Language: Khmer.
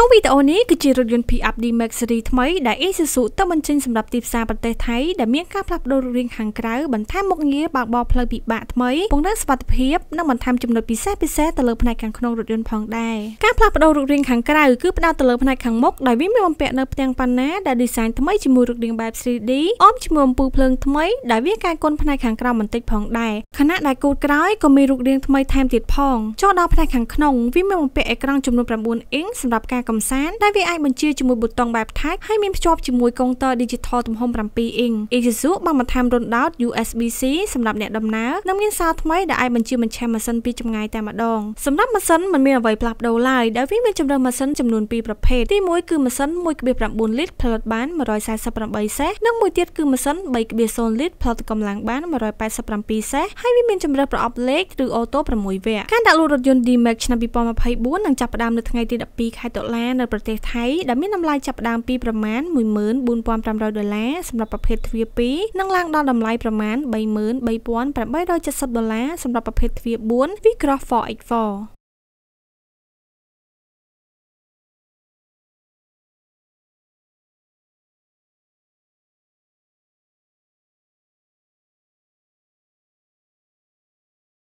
ក្នុងវីដេអូនេះគឺជារថយន្ត Pickup D-Max ស៊េរីថ្មីដែល Isuzu ទៅបញ្ចេញសម្រាប់ទីផ្សារប្រទេសថៃដែលមានការផ្លាស់ប្ដូររូបរាងខាងក្រៅបន្ថែមមុខងារបើកបរផ្លូវពិបាកថ្មីពង្រឹងសុវត្ថិភាពនិងបន្ថែមចំណុចពិសេសពិសេសទៅលើផ្នែកខាងក្នុងរថយន្តផងដែរការផ្លាស់ប្ដូររូបរាងខាងក្រៅគឺផ្ដោតទៅលើផ្នែកខាងមុខដោយវាមានបំពាក់នៅផ្ទាំងប៉ាណាដែល design ថ្មីជាមួយរូបរាងបែប 3D អមជាមួយអំពូលភ្លើងថ្មីដែលវាកែគុណផ្នែកខាងក្រៅបន្តិចផងដែរខណៈដែលគូតក្រោយក៏មានរូបរាងថ្មីថែមទៀតផងចូលដល់ផ្នែកខាងក្នុងវាមានបំពាក់អេក្រង់ចំនួន9អ៊ីងសម្រាប់ការកំសាន្តដែលវាអាចបញ្ជាជាមួយប៊ូតុងបែប Type ហើយមានភ្ជាប់ជាមួយកុងតឺ Digital ទំហំ7 inch Isuzu បានបន្ថែមរន្ធដោត USB-C សម្រាប់អ្នកដំណើរនិងមានសារថ្មីដែលអាចបញ្ជាបញ្ឆេះម៉ាស៊ីនពីចម្ងាយតែម្ដងសម្រាប់ម៉ាស៊ីនមិនមានអ្វីផ្លាស់ប្ដូរឡើយដោយវាមានជម្រើសម៉ាស៊ីនចំនួន2ប្រភេទទី1គឺម៉ាស៊ីន1.9លីត្រផលិតបាន148សេះនិងមួយទៀតគឺម៉ាស៊ីន3.0លីត្រផលិតកម្លាំងបាន187សេះហើយវាមានជម្រើសប្រអប់លេខឬអូតូ6វគ្គការដាក់លក់រថយន្ត D-Max ឆ្នាំ2024នឹងចាប់ផ្ដើមនៅថ្ងៃទី12ខែតុលាឡារនៅប្រទេសថៃដែលមានតម្លៃចាប់ផ្ដើមពីប្រមាណ14,500ដុល្លារសម្រាប់ប្រភេទទ្វារ2និងឡើងដល់តម្លៃប្រមាណ33,870ដុល្លារសម្រាប់ប្រភេទទ្វារ4 Vicross 4x4